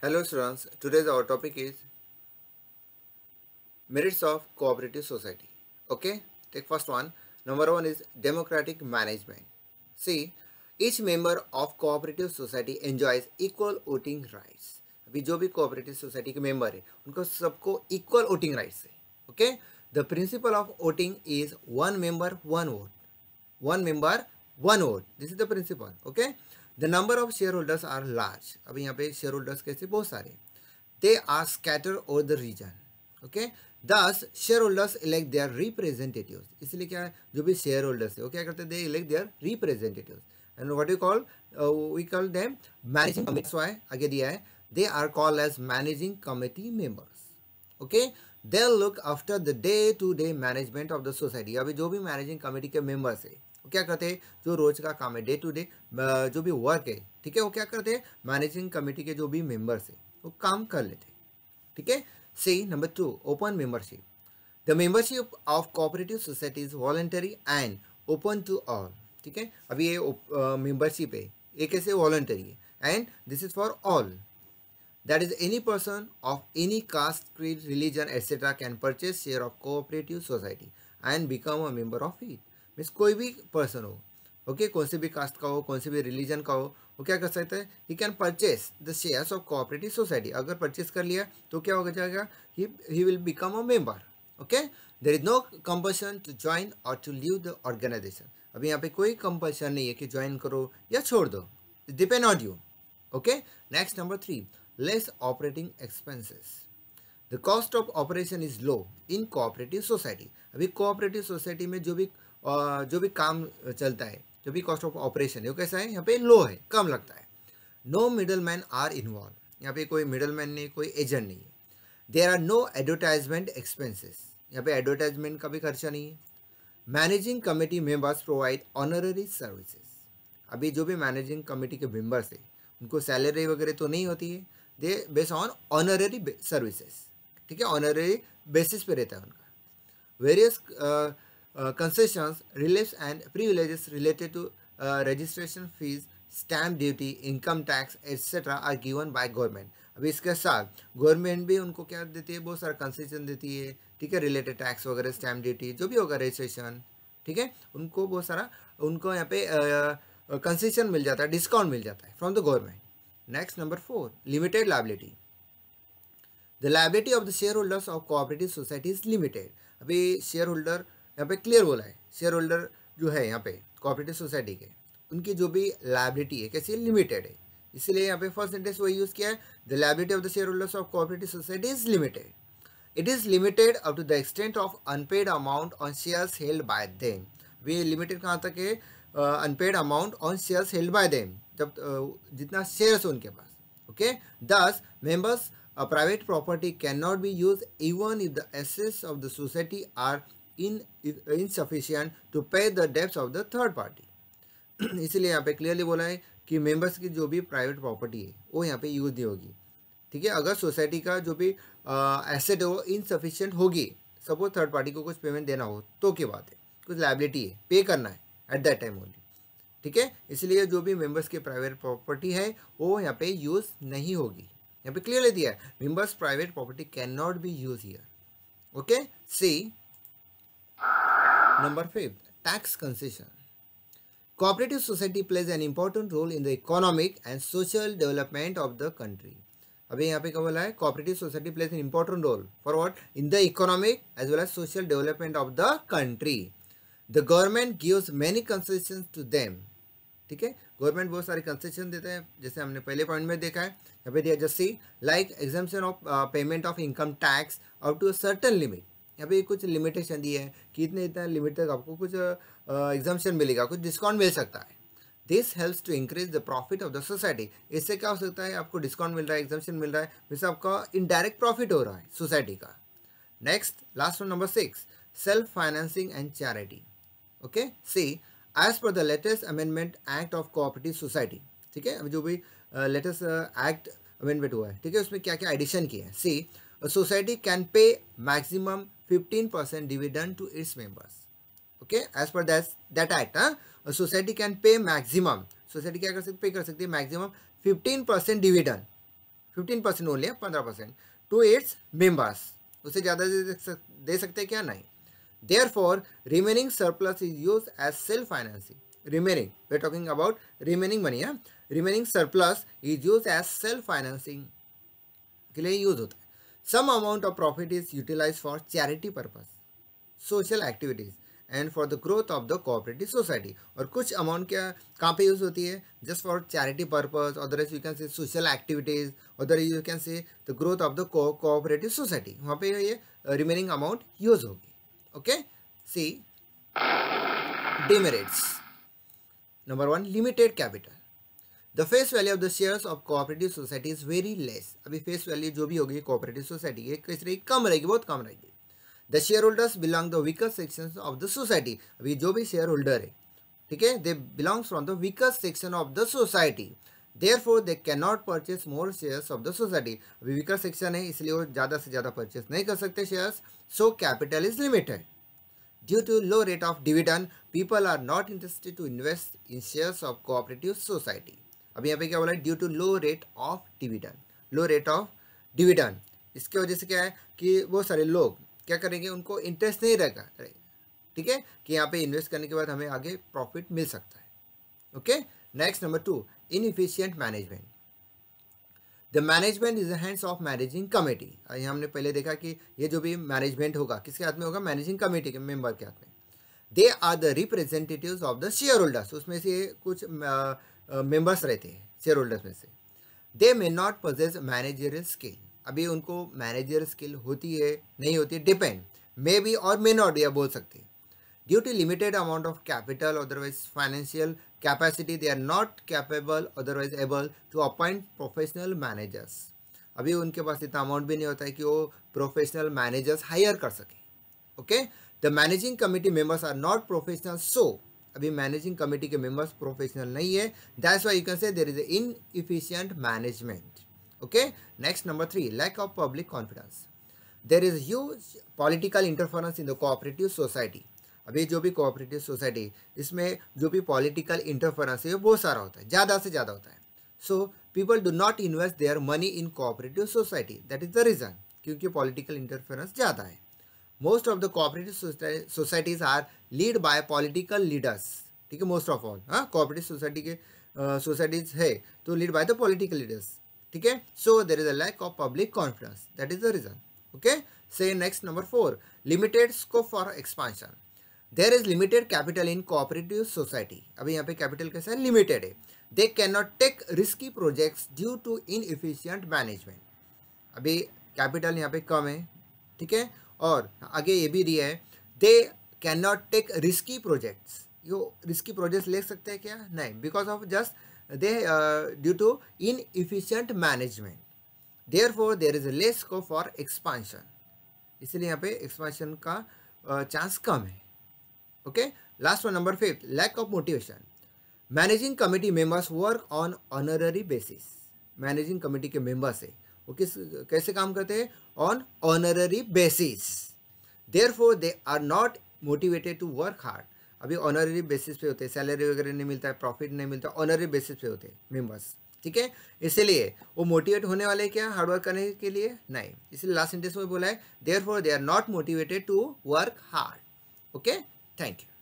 Hello students, today's our topic is Merits of Cooperative Society. Okay, take first one. Number one is Democratic Management. See, each member of cooperative society enjoys equal voting rights. अभी जो भी cooperative society के member है उनको सबको equal voting rights है Okay? The principle of voting is one member one vote. One member one vote. This is the principle. Okay? The number of share holders are large अब यहाँ पे share holders कैसे बहुत सारे they are scatter over the reason okay thus share holders elect their representative इसलिए क्या है जो भी शेयर होल्डर्स है वो क्या करते हैं they elect their representative and what you call we call them managing committee आगे दिया है they are call as managing committee members okay they look after the day to day management of the society अभी जो भी managing committee के members है क्या करते हैं जो रोज का काम है डे टू डे जो भी वर्क है ठीक है वो क्या करते हैं मैनेजिंग कमेटी के जो भी मेंबर्स है वो काम कर लेते ठीक है see number two open membership the membership of cooperative society is voluntary and open to all ठीक है अभी ये मेंबरशिप है ये कैसे वॉलेंटरी है and this is for all that is any person of any caste creed religion etcetera can purchase share of cooperative society and become a member of it means कोई भी पर्सन हो okay okay, कौन से भी cast का हो कौन से भी रिलीजन का हो वो क्या कर सकता है he can purchase the shares of cooperative society अगर परचेस कर लिया तो क्या हो जाएगा he will become a member okay there is no compulsion to join और टू लीव द ऑर्गेनाइजेशन अभी यहाँ पे कोई कंपल्सन नहीं है कि ज्वाइन करो या छोड़ दो depend on you okay next number three less operating expenses the cost of operation is low in cooperative society अभी कोऑपरेटिव सोसाइटी में जो भी जो भी काम चलता है जो भी कॉस्ट ऑफ ऑपरेशन है वो कैसा है यहाँ पे लो है कम लगता है no middle man are involve यहाँ पे कोई मिडल मैन नहीं कोई एजेंट नहीं है there are no advertisement expenses यहाँ पे एडवर्टाइजमेंट का भी खर्चा नहीं है managing committee members provide honorary services अभी जो भी मैनेजिंग कमेटी के मेंबर्स है उनको सैलरी वगैरह तो नहीं होती है they base on honorary services ठीक है ऑनररी बेसिस पे रहता है उनका various uh, concessions, reliefs and privileges related to uh, registration fees, stamp duty, income tax, etc. are given by government. अब इसके साथ गवर्नमेंट भी उनको क्या देती है बहुत सारा कंसेशन देती है ठीक है रिलेटेड टैक्स वगैरह स्टैम्प ड्यूटी जो भी होगा रजिस्ट्रेशन ठीक है उनको बहुत सारा उनको यहाँ पे कंसेशन uh, uh, मिल जाता है डिस्काउंट मिल जाता है from the government next number four limited liability the liability of the share holders of cooperative society is limited अभी शेयर होल्डर यहाँ पे क्लियर बोला है शेयर होल्डर जो है यहाँ पे कॉपरेटिव सोसाइटी के उनकी जो भी लाइबिलिटी है कैसी लिमिटेड है इसलिए यहाँ पे फर्स्ट सेंटेंस वही यूज़ किया है the liability of the share holders of cooperative society is limited it is limited up to the extent of unpaid amount on shares held by them वे लिमिटेड कहाँ तक है unpaid amount on shares held by them जब uh, जितना shares है उनके पास okay thus members private property can not be use even if the एसेस of the society are in insufficient to पे the debts of the third party इसलिए यहाँ पे क्लियरली बोला है कि मेंबर्स की जो भी प्राइवेट प्रॉपर्टी है वो यहाँ पे यूज नहीं होगी ठीक है अगर सोसाइटी का जो भी एसेट है वो इनसफिशियंट होगी सपोज थर्ड पार्टी को कुछ पेमेंट देना हो तो क्या बात है कुछ लाइबिलिटी है पे करना है एट दैट टाइम ओनली ठीक है इसलिए जो भी मेंबर्स की प्राइवेट प्रॉपर्टी है वो यहाँ पे यूज़ नहीं होगी यहाँ पे क्लियरली दिया है members private property can not be use here okay see Number 5. Tax concession. Cooperative society plays an important role in the economic and social development of the country. अभी यहाँ पे क्या बोला है cooperative society plays an important role for what in the economic as well as social development of the country the government gives many concession to them ठीक है government बहुत सारे कंसेशन देते हैं जैसे हमने पहले पॉइंट में देखा है यहाँ पे दिया just see like exemption of payment of income tax up to a certain limit यहाँ पे कुछ लिमिटेशन दी है कि इतने इतना लिमिट तक आपको कुछ एग्जामेशन मिलेगा कुछ डिस्काउंट मिल सकता है this helps to increase the profit of the society इससे क्या हो सकता है आपको डिस्काउंट मिल रहा है एग्जामेशन मिल रहा है जिससे आपका इनडायरेक्ट प्रॉफिट हो रहा है सोसाइटी का next last number six self financing and charity okay see as per the latest amendment act of cooperative society ठीक है अभी जो भी लेटेस्ट एक्ट अमेंडमेंट हुआ है ठीक है उसमें क्या क्या एडिशन किया है see society can pay maximum fifteen percent to to its okay okay as per that act huh? a society can pay maximum society क्या कर सकती पे कर सकती है maximum fifteen percent dividend fifteen percent only पंद्रह परसेंट to its members उसे ज़्यादा दे सकते हैं क्या नहीं therefore remaining surplus is use as self financing remaining we talking about remaining money है remaining surplus is use as self financing के लिए यूज होता है Some amount of profit is utilized for charity purpose, social activities and for the growth of the cooperative society और कुछ amount क्या कहाँ पे यूज़ होती है just for charity purpose otherwise you can say social activities other you can say the growth of the cooperative society वहाँ पे ये रिमेनिंग अमाउंट यूज होगी okay see demerits number one limited capital the face value of the shares of cooperative society is very less अभी face value जो भी होगी cooperative society की किस रहेगी कम रहेगी बहुत कम रहेगी the share holders belong the weaker section of the society अभी जो भी शेयर होल्डर है ठीक है they belongs from the weaker section of the society therefore they can not purchase more shares of the society अभी weaker section है इसलिए वो ज़्यादा से ज़्यादा परचेज नहीं कर सकते shares so capital is limited due to low rate of dividend people are not interested to invest in shares of cooperative society अब यहाँ पे क्या बोला due to low rate of dividend low rate of dividend इसके वजह से क्या है कि वो सारे लोग क्या करेंगे उनको इंटरेस्ट नहीं रहेगा ठीक है कि यहाँ पे इन्वेस्ट करने के बाद हमें आगे प्रॉफिट मिल सकता है okay next number two inefficient management the management is hands of managing committee हमने पहले देखा कि ये जो भी मैनेजमेंट होगा किसके हाथ में होगा मैनेजिंग कमेटी के मेंबर के हाथ में they are the representative of the share holders उसमें से कुछ मेंबर्स रहते हैं शेयर होल्डर्स में से they may not possess managerial skill अभी उनको मैनेजर स्किल होती है नहीं होती डिपेंड मे बी और मे नॉट या बोल सकते हैं due to limited amount of capital otherwise financial capacity they are not capable otherwise able to appoint professional managers अभी उनके पास इतना अमाउंट भी नहीं होता है कि वो प्रोफेशनल मैनेजर्स हायर कर सकें okay the managing committee members are not professional so अभी मैनेजिंग कमेटी के मेंबर्स प्रोफेशनल नहीं है that's why you can say there is inefficient management okay next number three lack of public confidence there is huge political interference in the cooperative society अभी जो भी cooperative society इसमें जो भी political interference है बहुत सारा होता है ज़्यादा से ज़्यादा होता है so people do not invest their money in cooperative society that is the reason क्योंकि पॉलिटिकल इंटरफेरेंस ज़्यादा है most of the cooperative societies are lead by political leaders ठीक है मोस्ट ऑफ ऑल हाँ कोऑपरेटिव सोसाइटी के societies है तो lead by the political leaders ठीक है so there is a lack of public confidence that is the reason okay say next number four limited scope for expansion there is limited capital in cooperative society अभी यहाँ पे capital कैसा है limited है they can not take risky projects due to inefficient management अभी capital यहाँ पे कम है ठीक है और आगे ये भी दिया है they can not take risky projects यो रिस्की प्रोजेक्ट्स ले सकते हैं क्या नहीं because of just they due to inefficient management therefore there is less scope for expansion इसलिए यहाँ पे एक्सपांशन का चांस uh, कम है okay last one number fifth lack of motivation managing committee members work on honorary basis managing committee के members है वो किस कैसे काम करते हैं on honorary basis therefore they are not motivated to work hard अभी ऑनररी बेसिस पे होते हैं सैलरी वगैरह नहीं मिलता है प्रॉफिट नहीं मिलता ऑनररी बेसिस पे होते हैं मेम्बर्स ठीक है इसलिए वो मोटिवेट होने वाले क्या हार्डवर्क करने के लिए नहीं इसलिए लास्ट सेंटेंस में बोला है therefore they are not motivated to work hard okay thank you